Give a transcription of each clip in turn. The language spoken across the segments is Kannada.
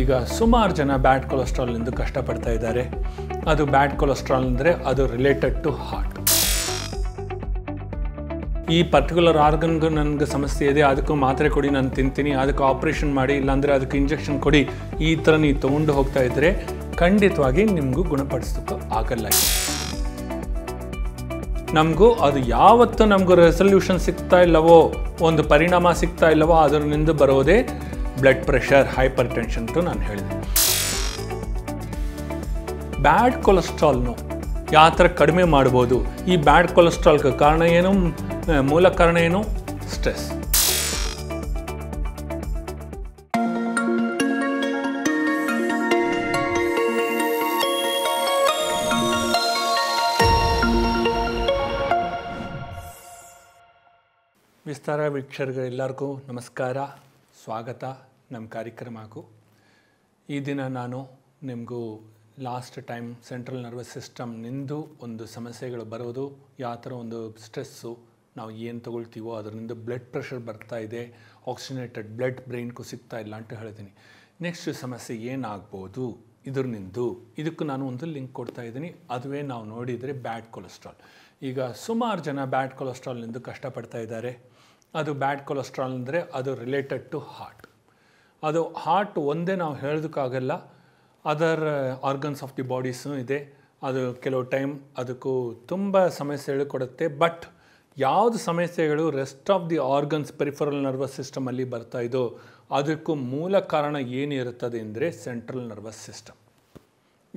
ಈಗ ಸುಮಾರು ಜನ ಬ್ಯಾಡ್ ಕಷ್ಟ ಕಷ್ಟಪಡ್ತಾ ಇದ್ದಾರೆ ಅದು ಬ್ಯಾಡ್ ಕೊಲೆಸ್ಟ್ರಾಲ್ ಅಂದರೆ ಅದು ರಿಲೇಟೆಡ್ ಟು ಹಾರ್ಟ್ ಈ ಪರ್ಟಿಕ್ಯುಲರ್ ಆರ್ಗನ್ಗೂ ನನಗೆ ಸಮಸ್ಯೆ ಇದೆ ಅದಕ್ಕೂ ಮಾತ್ರೆ ಕೊಡಿ ನಾನು ತಿಂತೀನಿ ಅದಕ್ಕೆ ಆಪರೇಷನ್ ಮಾಡಿ ಇಲ್ಲಾಂದರೆ ಅದಕ್ಕೆ ಇಂಜೆಕ್ಷನ್ ಕೊಡಿ ಈ ಥರ ನೀವು ತೊಗೊಂಡು ಹೋಗ್ತಾ ಇದ್ದರೆ ಖಂಡಿತವಾಗಿ ನಿಮಗೂ ಗುಣಪಡಿಸ್ತು ಆಗಲ್ಲ ನಮಗೂ ಅದು ಯಾವತ್ತು ನಮಗೂ ರೆಸಲ್ಯೂಷನ್ ಸಿಗ್ತಾ ಇಲ್ಲವೋ ಒಂದು ಪರಿಣಾಮ ಸಿಗ್ತಾ ಇಲ್ಲವೋ ಅದರಿಂದ ಬರೋದೇ ಬ್ಲಡ್ ಪ್ರೆಷರ್ ಹೈಪರ್ ಟೆನ್ಷನ್ ಅಂತ ನಾನು ಹೇಳಿದೆ ಬ್ಯಾಡ್ ಕೊಲೆಸ್ಟ್ರಾಲ್ನು ಯಾವ ಥರ ಕಡಿಮೆ ಮಾಡ್ಬೋದು ಈ ಬ್ಯಾಡ್ ಕೊಲೆಸ್ಟ್ರಾಲ್ಗೆ ಕಾರಣ ಏನು ಮೂಲ ಕಾರಣ ಏನು ಸ್ಟ್ರೆಸ್ ವಿಸ್ತಾರ ಎಲ್ಲರಿಗೂ ನಮಸ್ಕಾರ ಸ್ವಾಗತ ನಮ್ಮ ಕಾರ್ಯಕ್ರಮಕ್ಕೂ ಈ ದಿನ ನಾನು ನಿಮಗೂ last time central nervous system ನಿಂದು ಒಂದು ಸಮಸ್ಯೆಗಳು ಬರೋದು ಯಾವ ಥರ ಒಂದು ಸ್ಟ್ರೆಸ್ಸು ನಾವು ಏನು ತೊಗೊಳ್ತೀವೋ ಅದರಿಂದ ಬ್ಲಡ್ ಪ್ರೆಷರ್ ಬರ್ತಾ ಇದೆ ಆಕ್ಸಿಜನೇಟೆಡ್ ಬ್ಲಡ್ ಬ್ರೈನ್ಗೂ ಸಿಗ್ತಾ ಇಲ್ಲ ಅಂತ ಹೇಳಿದ್ದೀನಿ ನೆಕ್ಸ್ಟ್ ಸಮಸ್ಯೆ ಏನಾಗ್ಬೋದು ನಿಂದು ಇದಕ್ಕೂ ನಾನು ಒಂದು ಲಿಂಕ್ ಕೊಡ್ತಾ ಇದ್ದೀನಿ ಅದುವೇ ನಾವು ನೋಡಿದರೆ ಬ್ಯಾಡ್ ಕೊಲೆಸ್ಟ್ರಾಲ್ ಈಗ ಸುಮಾರು ಜನ ಬ್ಯಾಡ್ ಕೊಲೆಸ್ಟ್ರಾಲ್ನಿಂದ ಕಷ್ಟಪಡ್ತಾ ಇದ್ದಾರೆ ಅದು ಬ್ಯಾಡ್ ಕೊಲೆಸ್ಟ್ರಾಲ್ ಅಂದರೆ ಅದು ರಿಲೇಟೆಡ್ ಟು ಹಾರ್ಟ್ ಅದು ಹಾರ್ಟ್ ಒಂದೇ ನಾವು ಹೇಳೋದಕ್ಕಾಗಲ್ಲ other organs of the bodies ಇದೆ ಅದು ಕೆಲವು ಟೈಮ್ ಅದಕ್ಕೂ ತುಂಬ ಸಮಸ್ಯೆಗಳು ಕೊಡುತ್ತೆ ಬಟ್ ಯಾವುದು ಸಮಸ್ಯೆಗಳು rest of the organs peripheral nervous ಸಿಸ್ಟಮಲ್ಲಿ ಬರ್ತಾ ಇದೋ ಅದಕ್ಕೂ ಮೂಲ ಕಾರಣ ಏನಿರುತ್ತದೆ ಅಂದರೆ ಸೆಂಟ್ರಲ್ ನರ್ವಸ್ ಸಿಸ್ಟಮ್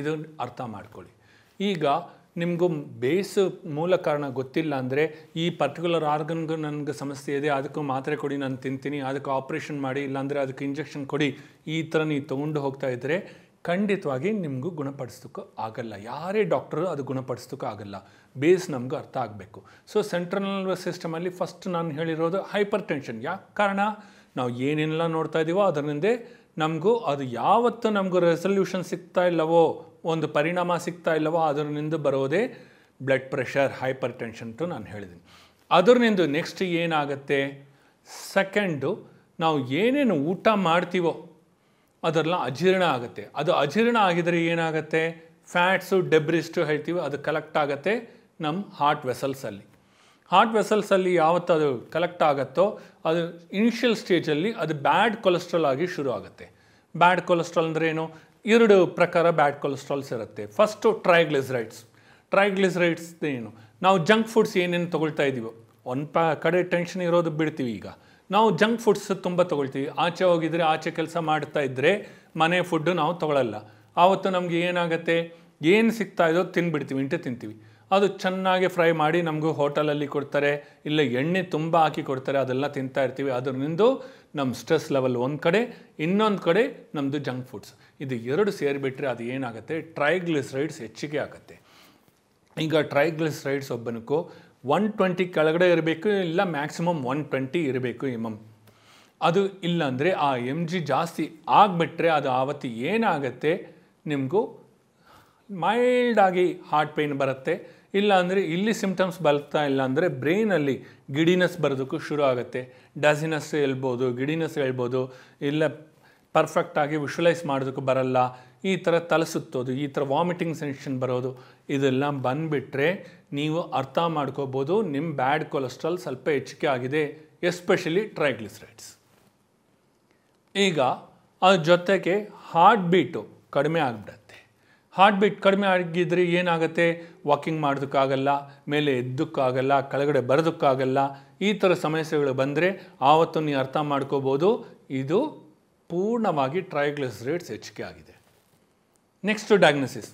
ಇದನ್ನು ಅರ್ಥ ಮಾಡ್ಕೊಳ್ಳಿ ಈಗ ನಿಮಗೂ ಬೇಸ್ ಮೂಲ ಕಾರಣ ಗೊತ್ತಿಲ್ಲ ಅಂದರೆ ಈ ಪರ್ಟಿಕ್ಯುಲರ್ ಆರ್ಗನ್ಗೂ ನನಗೆ ಸಮಸ್ಯೆ ಇದೆ ಅದಕ್ಕೂ ಮಾತ್ರೆ ಕೊಡಿ ನಾನು ತಿಂತೀನಿ ಅದಕ್ಕೆ ಆಪ್ರೇಷನ್ ಮಾಡಿ ಇಲ್ಲಾಂದರೆ ಅದಕ್ಕೆ ಇಂಜೆಕ್ಷನ್ ಕೊಡಿ ಈ ಥರ ನೀವು ತೊಗೊಂಡು ಹೋಗ್ತಾ ಇದ್ದರೆ ಖಂಡಿತವಾಗಿ ನಿಮಗೂ ಗುಣಪಡಿಸೋಕ್ಕೂ ಆಗಲ್ಲ ಯಾರೇ ಡಾಕ್ಟರು ಅದು ಗುಣಪಡಿಸೋಕ್ಕೂ ಆಗಲ್ಲ ಬೇಸ್ ನಮಗೂ ಅರ್ಥ ಆಗಬೇಕು ಸೊ ಸೆಂಟ್ರಲ್ ನರ್ವಸ್ ಸಿಸ್ಟಮಲ್ಲಿ ಫಸ್ಟ್ ನಾನು ಹೇಳಿರೋದು ಹೈಪರ್ ಟೆನ್ಷನ್ ಯಾಕೆ ಕಾರಣ ನಾವು ಏನೆಲ್ಲ ನೋಡ್ತಾ ಇದ್ದೀವೋ ಅದರಿಂದೇ ನಮಗೂ ಅದು ಯಾವತ್ತು ನಮಗೂ ರೆಸಲ್ಯೂಷನ್ ಸಿಗ್ತಾ ಇಲ್ಲವೋ ಒಂದು ಪರಿಣಾಮ ಸಿಗ್ತಾ ಇಲ್ಲವೋ ಅದರಿಂದ ಬರೋದೇ ಬ್ಲಡ್ ಪ್ರೆಷರ್ ಹೈಪರ್ ಟೆನ್ಷನ್ ಟು ನಾನು ಹೇಳಿದ್ದೀನಿ ಅದರಿಂದ ನೆಕ್ಸ್ಟ್ ಏನಾಗುತ್ತೆ ಸೆಕೆಂಡು ನಾವು ಏನೇನು ಊಟ ಮಾಡ್ತೀವೋ ಅದೆಲ್ಲ ಅಜೀರ್ಣ ಆಗುತ್ತೆ ಅದು ಅಜೀರ್ಣ ಆಗಿದರೆ ಏನಾಗುತ್ತೆ ಫ್ಯಾಟ್ಸು ಡೆಬ್ರಿಸ್ಟು ಹೇಳ್ತೀವಿ ಅದು ಕಲೆಕ್ಟ್ ಆಗುತ್ತೆ ನಮ್ಮ ಹಾರ್ಟ್ ವೆಸಲ್ಸಲ್ಲಿ ಹಾರ್ಟ್ ವೆಸಲ್ಸಲ್ಲಿ ಯಾವತ್ತು ಅದು ಕಲೆಕ್ಟ್ ಆಗುತ್ತೋ ಅದು ಇನಿಷಿಯಲ್ ಸ್ಟೇಜಲ್ಲಿ ಅದು ಬ್ಯಾಡ್ ಕೊಲೆಸ್ಟ್ರಾಲ್ ಆಗಿ ಶುರು ಆಗುತ್ತೆ ಬ್ಯಾಡ್ ಕೊಲೆಸ್ಟ್ರಾಲ್ ಅಂದರೆ ಏನು ಎರಡು ಪ್ರಕಾರ ಬ್ಯಾಡ್ ಕೊಲೆಸ್ಟ್ರಾಲ್ಸ್ ಇರುತ್ತೆ ಫಸ್ಟು ಟ್ರೈಗ್ಲಿಸರೈಡ್ಸ್ ಟ್ರೈಗ್ಲಿಸರೈಡ್ಸ್ ಏನು ನಾವು ಜಂಕ್ ಫುಡ್ಸ್ ಏನೇನು ತೊಗೊಳ್ತಾ ಇದ್ದೀವೋ ಒಂದು ಪ ಕಡೆ ಟೆನ್ಷನ್ ಇರೋದು ಬಿಡ್ತೀವಿ ಈಗ ನಾವು ಜಂಕ್ ಫುಡ್ಸ್ ತುಂಬ ತೊಗೊಳ್ತೀವಿ ಆಚೆ ಹೋಗಿದರೆ ಆಚೆ ಕೆಲಸ ಮಾಡ್ತಾ ಇದ್ದರೆ ಮನೆ ಫುಡ್ಡು ನಾವು ತೊಗೊಳ್ಳಲ್ಲ ಆವತ್ತು ನಮಗೆ ಏನಾಗುತ್ತೆ ಏನು ಸಿಗ್ತಾ ಇದೋ ತಿನ್ಬಿಡ್ತೀವಿ ಇಂಟು ತಿಂತೀವಿ ಅದು ಚೆನ್ನಾಗಿ ಫ್ರೈ ಮಾಡಿ ನಮಗೂ ಹೋಟೆಲಲ್ಲಿ ಕೊಡ್ತಾರೆ ಇಲ್ಲ ಎಣ್ಣೆ ತುಂಬ ಹಾಕಿ ಕೊಡ್ತಾರೆ ಅದೆಲ್ಲ ತಿಂತಾ ಇರ್ತೀವಿ ಅದರಿಂದ ನಮ್ಮ ಸ್ಟ್ರೆಸ್ ಲೆವೆಲ್ ಒಂದು ಕಡೆ ಇನ್ನೊಂದು ಕಡೆ ನಮ್ಮದು ಜಂಕ್ ಫುಡ್ಸ್ ಇದು ಎರಡು ಸೇರಿಬಿಟ್ರೆ ಅದು ಏನಾಗುತ್ತೆ ಟ್ರೈಗ್ಲಿಸ್ರೈಡ್ಸ್ ಹೆಚ್ಚಿಗೆ ಆಗುತ್ತೆ ಈಗ ಟ್ರೈಗ್ಲಿಸ್ರೈಡ್ಸ್ ಒಬ್ಬನಕ್ಕೂ ಒನ್ ಟ್ವೆಂಟಿ ಕೆಳಗಡೆ ಇರಬೇಕು ಇಲ್ಲ ಮ್ಯಾಕ್ಸಿಮಮ್ ಒನ್ ಟ್ವೆಂಟಿ ಇರಬೇಕು ಇಮಮ್ ಅದು ಇಲ್ಲಾಂದರೆ ಆ ಎಮ್ ಜಿ ಜಾಸ್ತಿ ಆಗಿಬಿಟ್ರೆ ಅದು ಆವತ್ತು ಏನಾಗುತ್ತೆ ನಿಮಗೂ ಮೈಲ್ಡಾಗಿ ಹಾರ್ಟ್ ಪೇಯ್ನ್ ಬರುತ್ತೆ ಇಲ್ಲ ಅಂದರೆ ಇಲ್ಲಿ ಸಿಂಪ್ಟಮ್ಸ್ ಬರ್ತಾ ಇಲ್ಲ ಅಂದರೆ ಬ್ರೈನಲ್ಲಿ ಗಿಡಿನೆಸ್ ಬರೋದಕ್ಕೂ ಶುರು ಆಗುತ್ತೆ ಡಾಸಿನೆಸ್ ಹೇಳ್ಬೋದು ಗಿಡಿನೆಸ್ ಹೇಳ್ಬೋದು ಇಲ್ಲ ಪರ್ಫೆಕ್ಟಾಗಿ ವಿಶ್ವಲೈಸ್ ಮಾಡೋದಕ್ಕೂ ಬರಲ್ಲ ಈ ಥರ ತಲಸುತ್ತೋದು ಈ ಥರ ವಾಮಿಟಿಂಗ್ ಸೆನ್ಸೇಷನ್ ಬರೋದು ಇದೆಲ್ಲ ಬಂದುಬಿಟ್ರೆ ನೀವು ಅರ್ಥ ಮಾಡ್ಕೋಬೋದು ನಿಮ್ಮ ಬ್ಯಾಡ್ ಕೊಲೆಸ್ಟ್ರಾಲ್ ಸ್ವಲ್ಪ ಹೆಚ್ಚಿಗೆ ಆಗಿದೆ ಎಸ್ಪೆಷಲಿ ಟ್ರೈಗ್ಲಿಸರೈಡ್ಸ್ ಈಗ ಅದ್ರ ಜೊತೆಗೆ ಹಾರ್ಟ್ ಬೀಟು ಕಡಿಮೆ ಆಗಿಬಿಡುತ್ತೆ ಹಾರ್ಟ್ ಬೀಟ್ ಕಡಿಮೆ ಆಗಿದ್ದರೆ ಏನಾಗುತ್ತೆ ವಾಕಿಂಗ್ ಮಾಡೋದಕ್ಕಾಗಲ್ಲ ಮೇಲೆ ಎದ್ದಕ್ಕಾಗಲ್ಲ ಕೆಳಗಡೆ ಬರೋದಕ್ಕಾಗಲ್ಲ ಈ ಥರ ಸಮಸ್ಯೆಗಳು ಬಂದರೆ ಆವತ್ತು ನೀವು ಅರ್ಥ ಮಾಡ್ಕೋಬೋದು ಇದು ಪೂರ್ಣವಾಗಿ ರೇಟ್ಸ್ ಹೆಚ್ಚಿಗೆ ಆಗಿದೆ next diagnosis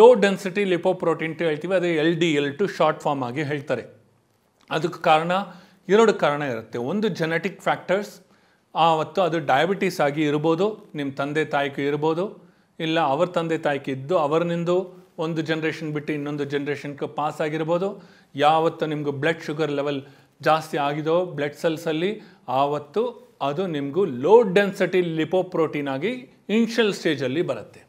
low density lipoprotein ಟು ಹೇಳ್ತೀವಿ ಅದೇ ಎಲ್ ಡಿ ಎಲ್ ಟು ಶಾರ್ಟ್ ಫಾರ್ಮ್ ಆಗಿ ಹೇಳ್ತಾರೆ ಅದಕ್ಕೆ ಕಾರಣ ಎರಡು ಕಾರಣ ಇರುತ್ತೆ ಒಂದು ಜೆನೆಟಿಕ್ ಫ್ಯಾಕ್ಟರ್ಸ್ ಆವತ್ತು ಅದು ಡಯಾಬಿಟೀಸ್ ಆಗಿ ಇರ್ಬೋದು ನಿಮ್ಮ ತಂದೆ ತಾಯಿಗೂ ಇರ್ಬೋದು ಇಲ್ಲ ಅವ್ರ ತಂದೆ ತಾಯಿಗೆ ಇದ್ದು ಅವರನಿಂದು ಒಂದು ಜನ್ರೇಷನ್ ಬಿಟ್ಟು ಇನ್ನೊಂದು ಜನ್ರೇಷನ್ಗೆ ಪಾಸ್ ಆಗಿರ್ಬೋದು ಯಾವತ್ತು ನಿಮಗೂ ಬ್ಲಡ್ ಶುಗರ್ ಲೆವೆಲ್ ಜಾಸ್ತಿ ಆಗಿದೋ ಬ್ಲಡ್ ಸೆಲ್ಸಲ್ಲಿ ಆವತ್ತು ಅದು ನಿಮಗೂ ಲೋ ಡೆನ್ಸಿಟಿ ಲಿಪೋಪ್ರೋಟೀನ್ ಆಗಿ ಇನ್ಷಿಯಲ್ ಸ್ಟೇಜಲ್ಲಿ ಬರುತ್ತೆ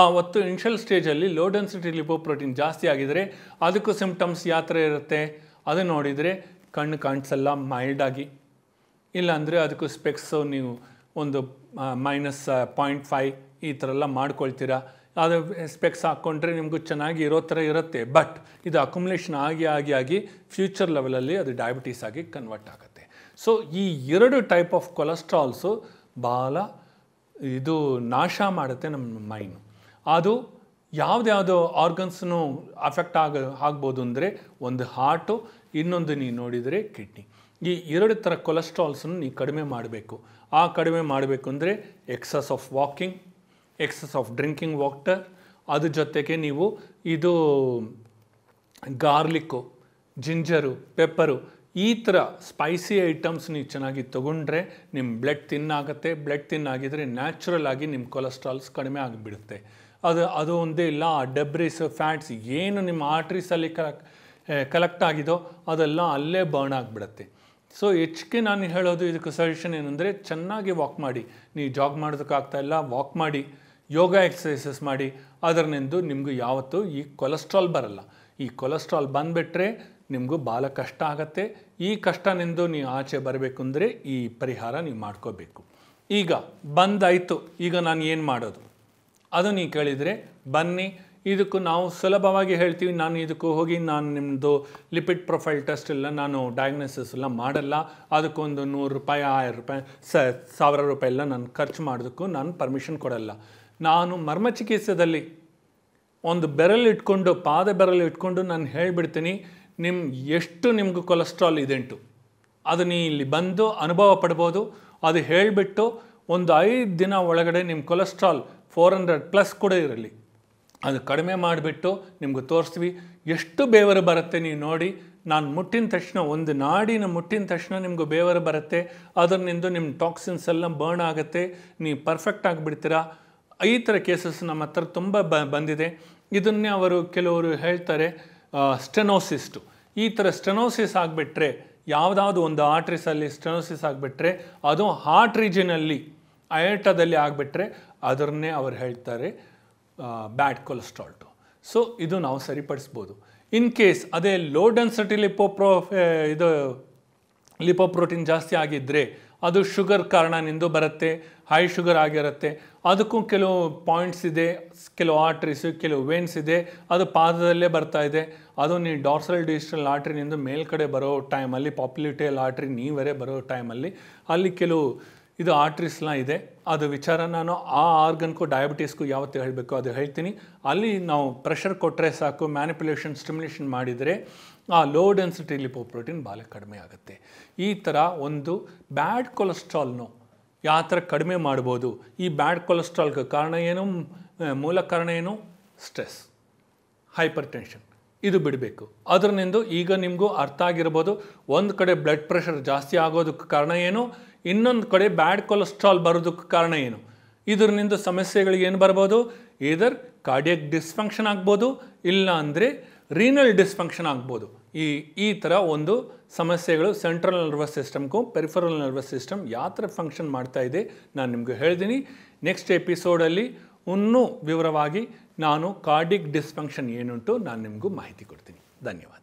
ಆವತ್ತು ಇನ್ಷಿಯಲ್ ಸ್ಟೇಜಲ್ಲಿ ಲೋ ಡೆನ್ಸಿಟಿ ಲಿಪೋಪ್ರೋಟೀನ್ ಜಾಸ್ತಿ ಆಗಿದರೆ ಅದಕ್ಕೂ ಸಿಂಪ್ಟಮ್ಸ್ ಯಾತ್ರೆ ಇರುತ್ತೆ ಅದು ನೋಡಿದರೆ ಕಣ್ಣು ಕಾಣಿಸಲ್ಲ ಮೈಲ್ಡಾಗಿ ಇಲ್ಲಾಂದರೆ ಅದಕ್ಕೂ ಸ್ಪೆಕ್ಸು ನೀವು ಒಂದು ಮೈನಸ್ ಪಾಯಿಂಟ್ ಫೈ ಈ ಥರ ಎಲ್ಲ ಮಾಡ್ಕೊಳ್ತೀರಾ ಅದು ಸ್ಪೆಕ್ಸ್ ಹಾಕ್ಕೊಂಡ್ರೆ ನಿಮಗೂ ಚೆನ್ನಾಗಿ ಇರೋ ಥರ ಇರುತ್ತೆ ಬಟ್ ಇದು ಅಕುಮುಲೇಷನ್ ಆಗಿ ಆಗಿ ಆಗಿ ಫ್ಯೂಚರ್ ಲೆವೆಲಲ್ಲಿ ಅದು ಡಯಾಬಿಟೀಸ್ ಆಗಿ ಕನ್ವರ್ಟ್ ಆಗುತ್ತೆ ಸೊ ಈ ಎರಡು ಟೈಪ್ ಆಫ್ ಕೊಲೆಸ್ಟ್ರಾಲ್ಸು ಭಾಳ ಇದು ನಾಶ ಮಾಡುತ್ತೆ ನಮ್ಮ ಮೈನು ಅದು ಯಾವುದ್ಯಾವುದೋ ಆರ್ಗನ್ಸ್ನು ಅಫೆಕ್ಟ್ ಆಗ ಆಗ್ಬೋದು ಅಂದರೆ ಒಂದು ಹಾರ್ಟು ಇನ್ನೊಂದು ನೀವು ನೋಡಿದರೆ ಕಿಡ್ನಿ ಈ ಎರಡು ಥರ ಕೊಲೆಸ್ಟ್ರಾಲ್ಸನ್ನು ನೀವು ಕಡಿಮೆ ಮಾಡಬೇಕು ಆ ಕಡಿಮೆ ಮಾಡಬೇಕು ಅಂದರೆ excess of walking excess of drinking water ಅದ್ರ ಜೊತೆಗೆ ನೀವು ಇದು ಗಾರ್ಲಿಕ್ಕು ಜಿಂಜರು ಪೆಪ್ಪರು ಈ ಥರ ಸ್ಪೈಸಿ ಐಟಮ್ಸ್ ನೀವು ಚೆನ್ನಾಗಿ ತೊಗೊಂಡ್ರೆ ನಿಮ್ಮ ಬ್ಲಡ್ ತಿನ್ ಆಗುತ್ತೆ ಬ್ಲಡ್ ತಿನ್ ಆಗಿದರೆ ನ್ಯಾಚುರಲ್ ಆಗಿ ನಿಮ್ಮ ಕೊಲೆಸ್ಟ್ರಾಲ್ಸ್ ಕಡಿಮೆ ಆಗಿಬಿಡುತ್ತೆ ಅದು ಅದು ಒಂದೇ ಇಲ್ಲ ಡೆಬ್ರಿಸ್ ಫ್ಯಾಟ್ಸ್ ಏನು ನಿಮ್ಮ ಆರ್ಟ್ರೀಸಲ್ಲಿ ಕಲೆಕ್ಟ್ ಆಗಿದೋ ಅದೆಲ್ಲ ಅಲ್ಲೇ ಬರ್ನ್ ಆಗಿಬಿಡುತ್ತೆ ಸೊ ಹೆಚ್ಚಿಗೆ ನಾನು ಹೇಳೋದು ಇದಕ್ಕೆ ಸಜೆಷನ್ ಏನಂದರೆ ಚೆನ್ನಾಗಿ ವಾಕ್ ಮಾಡಿ ನೀವು ಜಾಗ್ ಮಾಡೋದಕ್ಕಾಗ್ತಾ ಇಲ್ಲ ವಾಕ್ ಮಾಡಿ ಯೋಗ ಎಕ್ಸಸೈಸಸ್ ಮಾಡಿ ಅದರನೆಂದು ನಿಮಗೆ ಯಾವತ್ತೂ ಈ ಕೊಲೆಸ್ಟ್ರಾಲ್ ಬರಲ್ಲ ಈ ಕೊಲೆಸ್ಟ್ರಾಲ್ ಬಂದುಬಿಟ್ರೆ ನಿಮಗೂ ಭಾಳ ಕಷ್ಟ ಆಗುತ್ತೆ ಈ ಕಷ್ಟನೆಂದು ನೀವು ಆಚೆ ಬರಬೇಕು ಅಂದರೆ ಈ ಪರಿಹಾರ ನೀವು ಮಾಡ್ಕೋಬೇಕು ಈಗ ಬಂದಾಯಿತು ಈಗ ನಾನು ಏನು ಮಾಡೋದು ಅದು ನೀವು ಕೇಳಿದರೆ ಬನ್ನಿ ಇದಕ್ಕೂ ನಾವು ಸುಲಭವಾಗಿ ಹೇಳ್ತೀವಿ ನಾನು ಇದಕ್ಕೂ ಹೋಗಿ ನಾನು ನಿಮ್ಮದು ಲಿಪಿಡ್ ಪ್ರೊಫೈಲ್ ಟೆಸ್ಟ್ ಎಲ್ಲ ನಾನು ಡಯಾಗ್ನೋಸಿಸ್ ಎಲ್ಲ ಮಾಡಲ್ಲ ಅದಕ್ಕೊಂದು ನೂರು ರೂಪಾಯಿ ಆರು ರೂಪಾಯಿ ಸಾವಿರ ರೂಪಾಯಿ ಎಲ್ಲ ನಾನು ಖರ್ಚು ಮಾಡೋದಕ್ಕೂ ನಾನು ಪರ್ಮಿಷನ್ ಕೊಡಲ್ಲ ನಾನು ಮರ್ಮ ಚಿಕಿತ್ಸೆದಲ್ಲಿ ಒಂದು ಬೆರಲ್ ಇಟ್ಕೊಂಡು ಪಾದ ಬೆರಲ್ ಇಟ್ಕೊಂಡು ನಾನು ಹೇಳಿಬಿಡ್ತೀನಿ ನಿಮ್ಮ ಎಷ್ಟು ನಿಮ್ಗೆ ಕೊಲೆಸ್ಟ್ರಾಲ್ ಇದೆಂಟು ನೀ ಇಲ್ಲಿ ಬಂದು ಅನುಭವ ಪಡ್ಬೋದು ಅದು ಹೇಳಿಬಿಟ್ಟು ಒಂದು ಐದು ದಿನ ಒಳಗಡೆ ನಿಮ್ಮ ಕೊಲೆಸ್ಟ್ರಾಲ್ ಫೋರ್ ಹಂಡ್ರೆಡ್ ಪ್ಲಸ್ ಕೂಡ ಇರಲಿ ಅದು ಕಡಿಮೆ ಮಾಡಿಬಿಟ್ಟು ನಿಮ್ಗೆ ತೋರಿಸ್ತೀವಿ ಎಷ್ಟು ಬೇವರು ಬರುತ್ತೆ ನೀವು ನೋಡಿ ನಾನು ಮುಟ್ಟಿನ ತಕ್ಷಣ ಒಂದು ನಾಡಿನ ಮುಟ್ಟಿನ ತಕ್ಷಣ ನಿಮ್ಗೆ ಬೇವರು ಬರುತ್ತೆ ಅದರಿಂದ ನಿಮ್ಮ ಟಾಕ್ಸಿನ್ಸ್ ಎಲ್ಲ ಬರ್ನ್ ಆಗುತ್ತೆ ನೀವು ಪರ್ಫೆಕ್ಟ್ ಆಗಿಬಿಡ್ತೀರಾ ಈ ಥರ ಕೇಸಸ್ ನಮ್ಮ ಹತ್ರ ತುಂಬ ಬ ಬಂದಿದೆ ಇದನ್ನೇ ಅವರು ಕೆಲವರು ಹೇಳ್ತಾರೆ ಸ್ಟೆನೋಸಿಸ್ಟು ಈ ಥರ ಸ್ಟೆನೋಸಿಸ್ ಆಗಿಬಿಟ್ರೆ ಯಾವುದಾದ್ರು ಒಂದು ಆರ್ಟ್ರಿಸಲ್ಲಿ ಸ್ಟೆನೋಸಿಸ್ ಆಗಿಬಿಟ್ರೆ ಅದು ಹಾರ್ಟ್ ರೀಜನಲ್ಲಿ ಅಯಟದಲ್ಲಿ ಆಗಿಬಿಟ್ರೆ ಅದನ್ನೇ ಅವ್ರು ಹೇಳ್ತಾರೆ ಬ್ಯಾಡ್ ಕೊಲೆಸ್ಟ್ರಾಲ್ಟು ಸೊ ಇದು ನಾವು ಸರಿಪಡಿಸ್ಬೋದು ಇನ್ ಕೇಸ್ ಅದೇ ಲೋ ಡೆನ್ಸಿಟಿ ಲಿಪೋಪ್ರೋ ಇದು ಲಿಪೋಪ್ರೋಟೀನ್ ಜಾಸ್ತಿ ಆಗಿದ್ದರೆ ಅದು ಶುಗರ್ ಕಾರಣ ನಿಂದು ಬರುತ್ತೆ ಹೈ ಶುಗರ್ ಆಗಿರುತ್ತೆ ಅದಕ್ಕೂ ಕೆಲವು ಪಾಯಿಂಟ್ಸ್ ಇದೆ ಕೆಲವು ಆರ್ಟ್ರೀಸು ಕೆಲವು ವೇನ್ಸ್ ಇದೆ ಅದು ಪಾದದಲ್ಲೇ ಬರ್ತಾ ಇದೆ ಅದು ನೀವು ಡಾರ್ಸಲ್ ಡಿಜಿಟಲ್ ಆರ್ಟ್ರಿನಿಂದ ಮೇಲ್ಕಡೆ ಬರೋ ಟೈಮಲ್ಲಿ ಪಾಪ್ಯುಲಿಟೇಲ್ ಆರ್ಟ್ರಿ ನೀವರೇ ಬರೋ ಟೈಮಲ್ಲಿ ಅಲ್ಲಿ ಕೆಲವು ಇದು ಆರ್ಟ್ರೀಸ್ನ ಇದೆ ಅದು ವಿಚಾರ ನಾನು ಆ ಆರ್ಗನ್ಗೂ ಡಯಾಬಿಟೀಸ್ಗೂ ಯಾವತ್ತು ಹೇಳಬೇಕು ಅದು ಹೇಳ್ತೀನಿ ಅಲ್ಲಿ ನಾವು ಪ್ರೆಷರ್ ಕೊಟ್ಟರೆ ಸಾಕು ಮ್ಯಾನಿಪ್ಯುಲೇಷನ್ ಸ್ಟಿಮ್ಯುಲೇಷನ್ ಮಾಡಿದರೆ ಆ ಲೋ ಡೆನ್ಸಿಟಿ ಲಿಪೋಪ್ರೋಟೀನ್ ಭಾಳ ಕಡಿಮೆ ಆಗುತ್ತೆ ಈ ಥರ ಒಂದು ಬ್ಯಾಡ್ ಕೊಲೆಸ್ಟ್ರಾಲ್ನು ಯಾವ ಥರ ಕಡಿಮೆ ಮಾಡ್ಬೋದು ಈ ಬ್ಯಾಡ್ ಕೊಲೆಸ್ಟ್ರಾಲ್ಗೆ ಕಾರಣ ಏನು ಮೂಲ ಕಾರಣ ಏನು ಸ್ಟ್ರೆಸ್ ಹೈಪರ್ ಟೆನ್ಷನ್ ಇದು ಬಿಡಬೇಕು ಅದರಿಂದ ಈಗ ನಿಮಗೂ ಅರ್ಥ ಆಗಿರ್ಬೋದು ಒಂದು ಕಡೆ ಬ್ಲಡ್ ಪ್ರೆಷರ್ ಜಾಸ್ತಿ ಆಗೋದಕ್ಕೆ ಕಾರಣ ಏನು ಇನ್ನೊಂದು ಕಡೆ ಬ್ಯಾಡ್ ಕೊಲೆಸ್ಟ್ರಾಲ್ ಬರೋದಕ್ಕೆ ಕಾರಣ ಏನು ಇದರಿಂದ ಸಮಸ್ಯೆಗಳಿಗೆ ಏನು ಬರ್ಬೋದು ಇದರ್ ಕಾರ್ಡಿಯಕ್ ಡಿಸ್ಫಂಕ್ಷನ್ ಆಗ್ಬೋದು ಇಲ್ಲ ಅಂದರೆ ರೀನಲ್ ಡಿಸ್ಫಂಕ್ಷನ್ ಆಗ್ಬೋದು ಈ ಈ ಥರ ಒಂದು ಸಮಸ್ಯೆಗಳು ಸೆಂಟ್ರಲ್ ನರ್ವಸ್ ಸಿಸ್ಟಮ್ಗೂ ಪೆರಿಫರಲ್ ನರ್ವಸ್ ಸಿಸ್ಟಮ್ ಯಾವ ಥರ ಫಂಕ್ಷನ್ ಮಾಡ್ತಾ ಇದೆ ನಾನು ನಿಮಗೆ ಹೇಳ್ತೀನಿ ನೆಕ್ಸ್ಟ್ ಎಪಿಸೋಡಲ್ಲಿ ಇನ್ನೂ ವಿವರವಾಗಿ ನಾನು ಕಾರ್ಡಿಕ್ ಡಿಸ್ಫಂಕ್ಷನ್ ಏನುಂಟು ನಾನು ನಿಮಗೂ ಮಾಹಿತಿ ಕೊಡ್ತೀನಿ ಧನ್ಯವಾದ